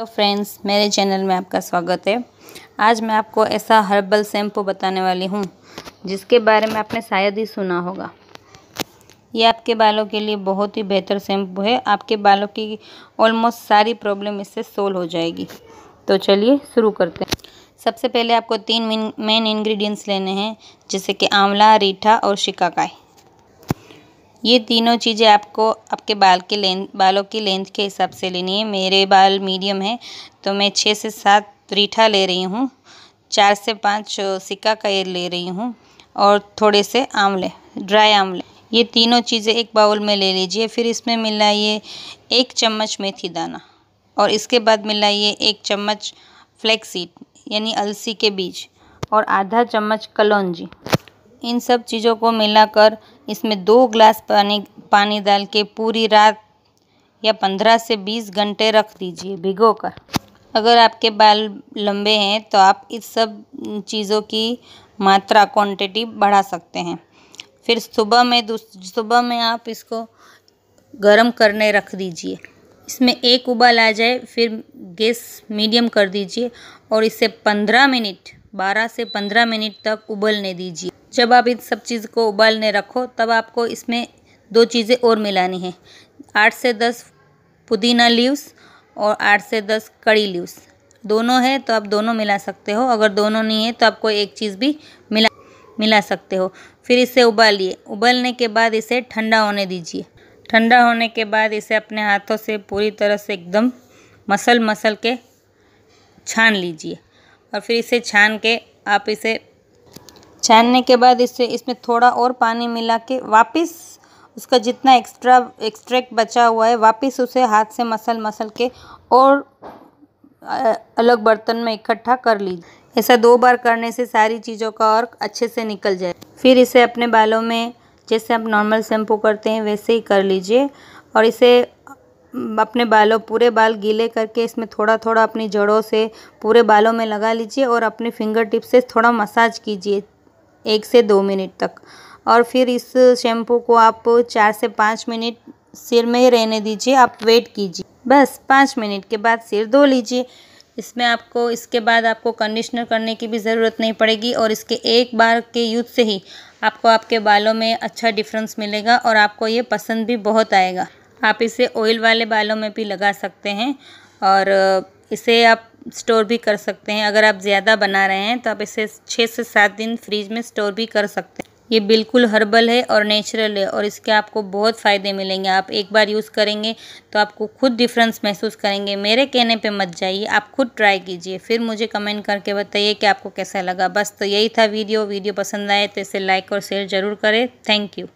hello friends मेरे channel में आपका स्वागत है आज मैं आपको ऐसा हर्बल शैम्पू बताने वाली हूँ जिसके बारे में आपने शायद ही सुना होगा ये आपके बालों के लिए बहुत ही बेहतर शैम्पू है आपके बालों की ऑलमोस्ट सारी प्रॉब्लम इससे सोल्व हो जाएगी तो चलिए शुरू करते हैं सबसे पहले आपको तीन मेन इन्ग्रीडियंट्स लेने हैं जैसे कि आंवला रीठा और शिकाकाई ये तीनों चीज़ें आपको आपके बाल के लेंथ बालों की लेंथ के हिसाब से लेनी है मेरे बाल मीडियम है तो मैं छः से सात रीठा ले रही हूँ चार से पाँच सिक्का का ये ले रही हूँ और थोड़े से आंवले ड्राई आंवले ये तीनों चीज़ें एक बाउल में ले लीजिए फिर इसमें मिलाइए एक चम्मच मेथी दाना और इसके बाद मिलाइए एक चम्मच फ्लैक्सीड यानी अलसी के बीज और आधा चम्मच कलौजी इन सब चीज़ों को मिलाकर इसमें दो ग्लास पानी पानी डाल के पूरी रात या पंद्रह से बीस घंटे रख दीजिए भिगो कर अगर आपके बाल लंबे हैं तो आप इस सब चीज़ों की मात्रा क्वांटिटी बढ़ा सकते हैं फिर सुबह में सुबह में आप इसको गर्म करने रख दीजिए इसमें एक उबाल आ जाए फिर गैस मीडियम कर दीजिए और इसे पंद्रह मिनट बारह से पंद्रह मिनट तक उबलने दीजिए जब आप इन सब चीज़ को उबालने रखो तब आपको इसमें दो चीज़ें और मिलानी हैं आठ से दस पुदीना लीव्स और आठ से दस कड़ी लीव्स दोनों है तो आप दोनों मिला सकते हो अगर दोनों नहीं है तो आपको एक चीज़ भी मिला मिला सकते हो फिर इसे उबालिए उबलने के बाद इसे ठंडा होने दीजिए ठंडा होने के बाद इसे अपने हाथों से पूरी तरह से एकदम मसल मसल के छान लीजिए और फिर इसे छान के आप इसे छानने के बाद इसे इसमें थोड़ा और पानी मिला के वापस उसका जितना एक्स्ट्रा एक्स्ट्रैक्ट बचा हुआ है वापस उसे हाथ से मसल मसल के और अलग बर्तन में इकट्ठा कर लीजिए ऐसा दो बार करने से सारी चीज़ों का और अच्छे से निकल जाए फिर इसे अपने बालों में जैसे आप नॉर्मल शैम्पू करते हैं वैसे ही कर लीजिए और इसे अपने बालों पूरे बाल गीले करके इसमें थोड़ा थोड़ा अपनी जड़ों से पूरे बालों में लगा लीजिए और अपने फिंगर टिप से थोड़ा मसाज कीजिए एक से दो मिनट तक और फिर इस शैम्पू को आप चार से पाँच मिनट सिर में ही रहने दीजिए आप वेट कीजिए बस पाँच मिनट के बाद सिर धो लीजिए इसमें आपको इसके बाद आपको कंडीशनर करने की भी ज़रूरत नहीं पड़ेगी और इसके एक बार के यूज से ही आपको आपके बालों में अच्छा डिफरेंस मिलेगा और आपको ये पसंद भी बहुत आएगा आप इसे ऑयल वाले बालों में भी लगा सकते हैं और इसे आप स्टोर भी कर सकते हैं अगर आप ज़्यादा बना रहे हैं तो आप इसे छः से सात दिन फ्रीज में स्टोर भी कर सकते हैं ये बिल्कुल हर्बल है और नेचुरल है और इसके आपको बहुत फ़ायदे मिलेंगे आप एक बार यूज़ करेंगे तो आपको खुद डिफरेंस महसूस करेंगे मेरे कहने पे मत जाइए आप खुद ट्राई कीजिए फिर मुझे कमेंट करके बताइए कि आपको कैसा लगा बस तो यही था वीडियो वीडियो पसंद आए तो इसे लाइक और शेयर ज़रूर करें थैंक यू